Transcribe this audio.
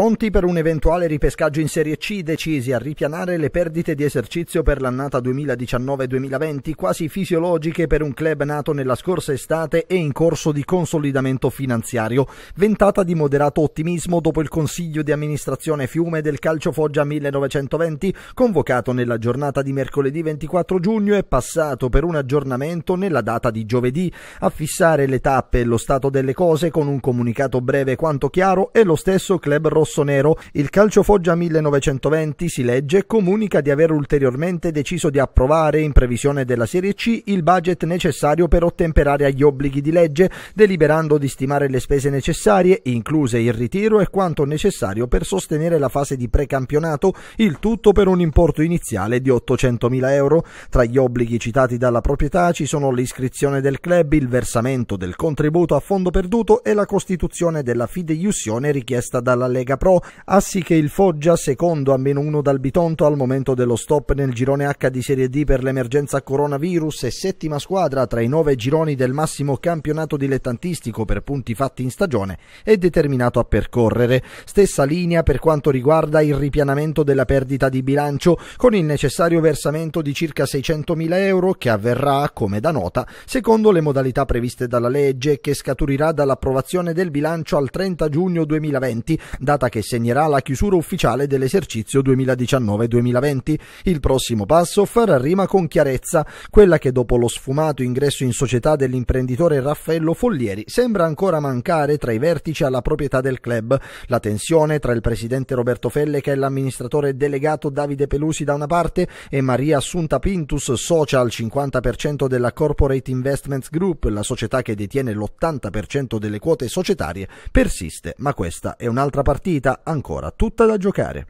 Pronti per un eventuale ripescaggio in Serie C decisi a ripianare le perdite di esercizio per l'annata 2019-2020 quasi fisiologiche per un club nato nella scorsa estate e in corso di consolidamento finanziario, ventata di moderato ottimismo dopo il consiglio di amministrazione Fiume del Calcio Foggia 1920 convocato nella giornata di mercoledì 24 giugno e passato per un aggiornamento nella data di giovedì a fissare le tappe e lo stato delle cose con un comunicato breve quanto chiaro e lo stesso club rosso rosso-nero, il Calcio Foggia 1920 si legge e comunica di aver ulteriormente deciso di approvare, in previsione della Serie C, il budget necessario per ottemperare agli obblighi di legge, deliberando di stimare le spese necessarie, incluse il ritiro e quanto necessario per sostenere la fase di precampionato, il tutto per un importo iniziale di 800.000 euro. Tra gli obblighi citati dalla proprietà ci sono l'iscrizione del club, il versamento del contributo a fondo perduto e la costituzione della fideiussione richiesta dalla Lega Pro, assi che il Foggia, secondo a meno uno dal Bitonto al momento dello stop nel girone H di Serie D per l'emergenza coronavirus e settima squadra tra i nove gironi del massimo campionato dilettantistico per punti fatti in stagione, è determinato a percorrere. Stessa linea per quanto riguarda il ripianamento della perdita di bilancio, con il necessario versamento di circa 600.000 euro che avverrà, come da nota, secondo le modalità previste dalla legge che scaturirà dall'approvazione del bilancio al 30 giugno 2020, da puntata che segnerà la chiusura ufficiale dell'esercizio 2019-2020. Il prossimo passo farà rima con chiarezza, quella che dopo lo sfumato ingresso in società dell'imprenditore Raffaello Follieri sembra ancora mancare tra i vertici alla proprietà del club. La tensione tra il presidente Roberto Felle che è l'amministratore delegato Davide Pelusi da una parte e Maria Assunta Pintus, socia al 50% della Corporate Investments Group, la società che detiene l'80% delle quote societarie, persiste, ma questa è un'altra partita partita ancora tutta da giocare.